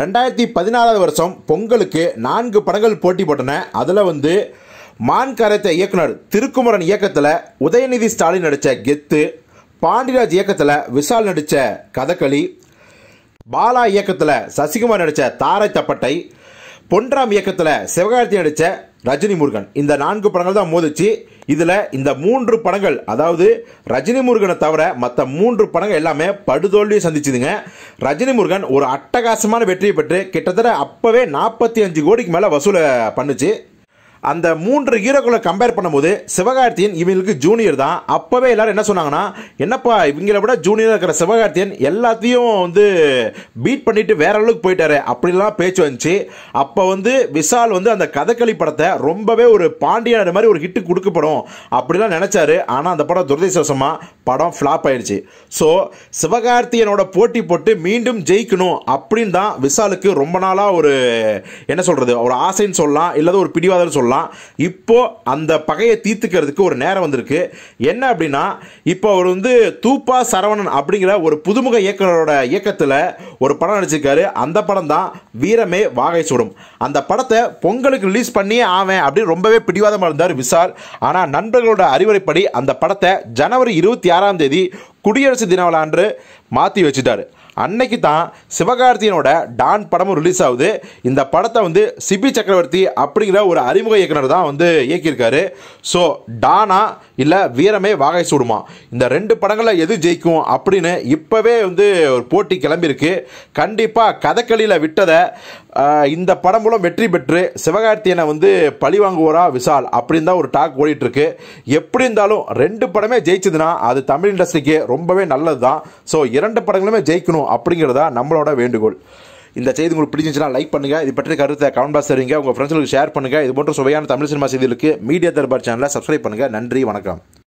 ரெண்டாயிரத்தி பதினாலாவது வருஷம் பொங்கலுக்கு நான்கு படங்கள் போட்டி போட்டன அதில் வந்து மான் கரைத்த இயக்குனர் திருக்குமரன் இயக்கத்தில் உதயநிதி ஸ்டாலின் நடித்த கெத்து பாண்டிராஜ் இயக்கத்தில் விஷால் நடித்த கதகளி பாலா இயக்கத்தில் சசிகுமார் நடித்த தாரை தப்பட்டை பொன்றாம் இயக்கத்தில் சிவகார்த்தி நடித்த ரஜினி முருகன் இந்த நான்கு படங்கள் தான் மோதிச்சு இதில் இந்த மூன்று படங்கள் அதாவது ரஜினி முருகனை தவிர மற்ற மூன்று படங்கள் எல்லாமே படுதோல்வியை சந்திச்சுதுங்க ரஜினி முருகன் ஒரு அட்டகாசமான வெற்றியை பெற்று கிட்டத்தட்ட அப்போவே நாற்பத்தி அஞ்சு கோடிக்கு மேலே வசூலை பண்ணுச்சு அந்த மூன்று ஹீரோக்குள்ள கம்பேர் பண்ணும்போது சிவகார்த்தியன் இவங்களுக்கு ஜூனியர் தான் அப்போவே எல்லாரும் என்ன சொன்னாங்கன்னா என்னப்பா இவங்களை விட ஜூனியராக இருக்கிற சிவகார்த்தியன் எல்லாத்தையும் வந்து பீட் பண்ணிட்டு வேற அளவுக்கு போயிட்டாரு அப்படிலாம் பேச்சு வந்துச்சு அப்போ வந்து விசால் வந்து அந்த கதக்களி படத்தை ரொம்பவே ஒரு பாண்டியனோட மாதிரி ஒரு ஹிட்டு கொடுக்கப்படும் அப்படிலாம் நினச்சாரு ஆனால் அந்த படம் துரதிசவசமாக படம் ஃப்ளாப் ஆயிடுச்சு ஸோ சிவகார்த்தியனோட போட்டி போட்டு மீண்டும் ஜெயிக்கணும் அப்படின்னு தான் விசாலுக்கு ரொம்ப நாளாக ஒரு என்ன சொல்கிறது ஒரு ஆசைன்னு சொல்லலாம் இல்லாத ஒரு பிடிவாதம்னு சொல்லலாம் சொல்லலாம் இப்போ அந்த பகையை தீர்த்துக்கிறதுக்கு ஒரு நேரம் வந்திருக்கு என்ன அப்படின்னா இப்போ அவர் வந்து தூப்பா சரவணன் அப்படிங்கிற ஒரு புதுமுக இயக்குனரோட இயக்கத்தில் ஒரு படம் நடிச்சிருக்காரு அந்த படம் தான் வீரமே வாகை சுடும் அந்த படத்தை பொங்கலுக்கு ரிலீஸ் பண்ணி ஆவேன் அப்படின்னு ரொம்பவே பிடிவாதமாக இருந்தார் விசால் ஆனால் நண்பர்களோட அறிவுரைப்படி அந்த படத்தை ஜனவரி இருபத்தி ஆறாம் தேதி குடியரசு தின விழா மாற்றி வச்சுட்டார் அன்னைக்கு தான் சிவகார்த்தியனோட டான் படமும் ரிலீஸ் ஆகுது இந்த படத்தை வந்து சிபி சக்கரவர்த்தி அப்படிங்கிற ஒரு அறிமுக இயக்குனர் தான் வந்து இயக்கியிருக்காரு ஸோ டானா இல்லை வீரமே வாகை சூடுமா இந்த ரெண்டு படங்களில் எது ஜெயிக்கும் அப்படின்னு இப்போவே வந்து ஒரு போட்டி கிளம்பியிருக்கு கண்டிப்பாக கதக்களியில் விட்டதை இந்த படம் மூலம் வெற்றி பெற்று சிவகார்த்தியனை வந்து பழி வாங்குவோரா விசால் அப்படின்னு தான் ஒரு டாக் ஓடிட்டுருக்கு எப்படி இருந்தாலும் ரெண்டு படமே ஜெயிச்சதுன்னா அது தமிழ் இண்டஸ்ட்ரிக்கு ரொம்பவே நல்லது தான் ஸோ இரண்டு படங்களுமே ஜெயிக்கணும் இருக்கணும் அப்படிங்கிறதா நம்மளோட வேண்டுகோள் இந்த செய்தி உங்களுக்கு பிடிச்சிருந்துச்சுன்னா லைக் பண்ணுங்கள் இது பற்றிய கருத்தை கமெண்ட் பாக்ஸ் தருவீங்க உங்கள் ஃப்ரெண்ட்ஸுக்கு ஷேர் பண்ணுங்கள் இது போன்ற சுவையான தமிழ் சினிமா செய்திகளுக்கு மீடியா தர்பார் சேனலை சப்ஸ்கிரைப் பண்ணுங்கள் நன்றி வணக்கம்